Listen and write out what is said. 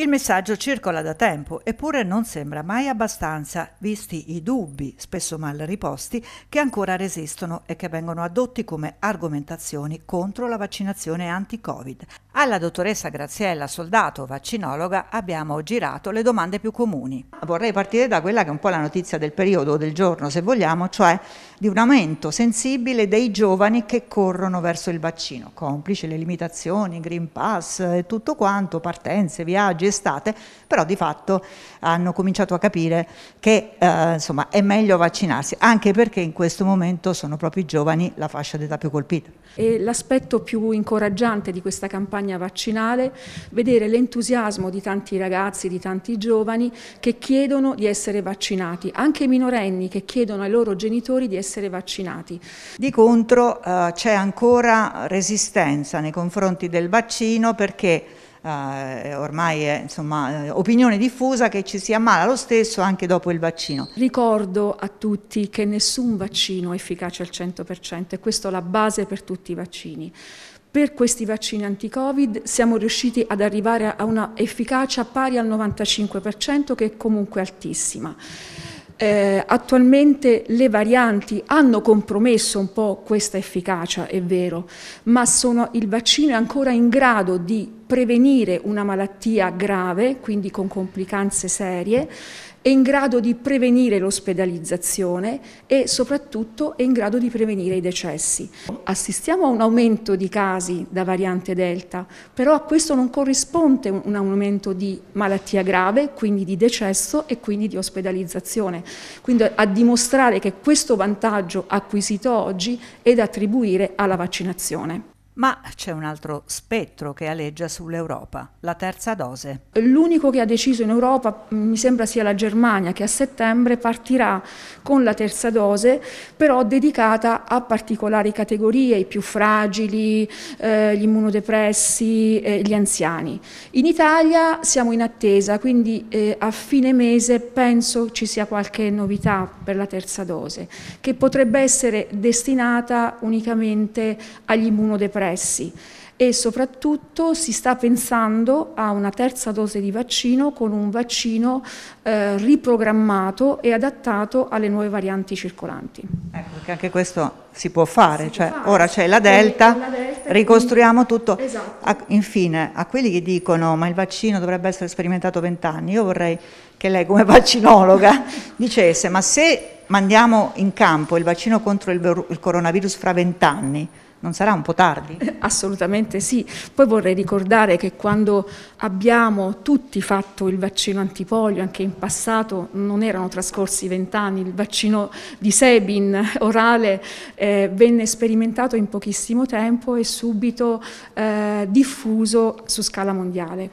Il messaggio circola da tempo, eppure non sembra mai abbastanza, visti i dubbi, spesso mal riposti, che ancora resistono e che vengono adotti come argomentazioni contro la vaccinazione anti-Covid. Alla dottoressa Graziella Soldato, vaccinologa, abbiamo girato le domande più comuni. Vorrei partire da quella che è un po' la notizia del periodo o del giorno, se vogliamo, cioè di un aumento sensibile dei giovani che corrono verso il vaccino, complice le limitazioni, Green Pass e tutto quanto, partenze, viaggi, estate, però di fatto hanno cominciato a capire che eh, insomma, è meglio vaccinarsi, anche perché in questo momento sono proprio i giovani la fascia d'età più colpita. E l'aspetto più incoraggiante di questa campagna campagna vaccinale, vedere l'entusiasmo di tanti ragazzi, di tanti giovani che chiedono di essere vaccinati, anche minorenni che chiedono ai loro genitori di essere vaccinati. Di contro eh, c'è ancora resistenza nei confronti del vaccino perché eh, ormai è insomma, eh, opinione diffusa che ci si ammala lo stesso anche dopo il vaccino. Ricordo a tutti che nessun vaccino è efficace al 100% e questa è la base per tutti i vaccini. Per questi vaccini anti-Covid siamo riusciti ad arrivare a una efficacia pari al 95% che è comunque altissima. Eh, attualmente le varianti hanno compromesso un po' questa efficacia, è vero, ma sono, il vaccino è ancora in grado di prevenire una malattia grave, quindi con complicanze serie, è in grado di prevenire l'ospedalizzazione e soprattutto è in grado di prevenire i decessi. Assistiamo a un aumento di casi da variante Delta, però a questo non corrisponde un aumento di malattia grave, quindi di decesso e quindi di ospedalizzazione. Quindi a dimostrare che questo vantaggio acquisito oggi è da attribuire alla vaccinazione. Ma c'è un altro spettro che aleggia sull'Europa, la terza dose. L'unico che ha deciso in Europa mm, mi sembra sia la Germania che a settembre partirà con la terza dose, però dedicata a particolari categorie, i più fragili, eh, gli immunodepressi, eh, gli anziani. In Italia siamo in attesa, quindi eh, a fine mese penso ci sia qualche novità per la terza dose, che potrebbe essere destinata unicamente agli immunodepressi interessi e soprattutto si sta pensando a una terza dose di vaccino con un vaccino eh, riprogrammato e adattato alle nuove varianti circolanti. Ecco, perché anche questo si può fare, si cioè, può fare. ora c'è la delta, la delta ricostruiamo quindi... tutto. Esatto. A, infine, a quelli che dicono ma il vaccino dovrebbe essere sperimentato vent'anni, io vorrei che lei come vaccinologa dicesse ma se mandiamo in campo il vaccino contro il, il coronavirus fra vent'anni, non sarà un po' tardi? Assolutamente sì. Poi vorrei ricordare che quando abbiamo tutti fatto il vaccino antipolio, anche in passato non erano trascorsi vent'anni, il vaccino di Sebin orale eh, venne sperimentato in pochissimo tempo e subito eh, diffuso su scala mondiale.